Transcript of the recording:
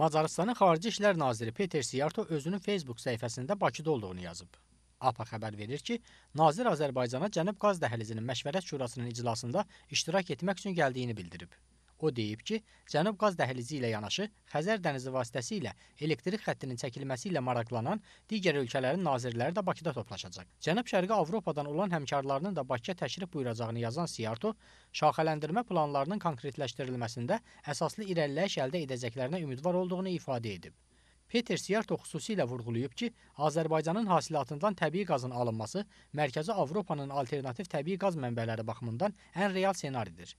Macarıstanın Xarici İşlər Naziri Peter Siyarto özünün Facebook səhifəsində Bakıda olduğunu yazıb. APA xəbər verir ki, nazir Azərbaycana Cənub Qaz Dəhlizinin Məşvərət Şurasının iclasında iştirak etmək üçün gəldiyini bildirib. O deyib ki, Cənub qaz dəhlizi ilə yanaşı Xəzər dənizi vasitəsilə elektrik xəttinin çəkilməsi ilə maraqlanan digər ölkələrin nazirləri də Bakıda toplaşacaq. Cənub-Şərqi Avropadan olan həmkarlarının da Bakıya təşrif buyuracağını yazan Siyarto, şaxələndirmə planlarının konkretləşdirilməsində əsaslı irəliləyiş əldə edəcəklərinə ümidvar olduğunu ifadə edib. Peter Siyarto xüsusilə vurğulayıb ki, Azərbaycanın hasilatından təbii qazın alınması Mərkəzi Avropanın alternativ təbii qaz mənbələri baxımından ən real ssenaridir.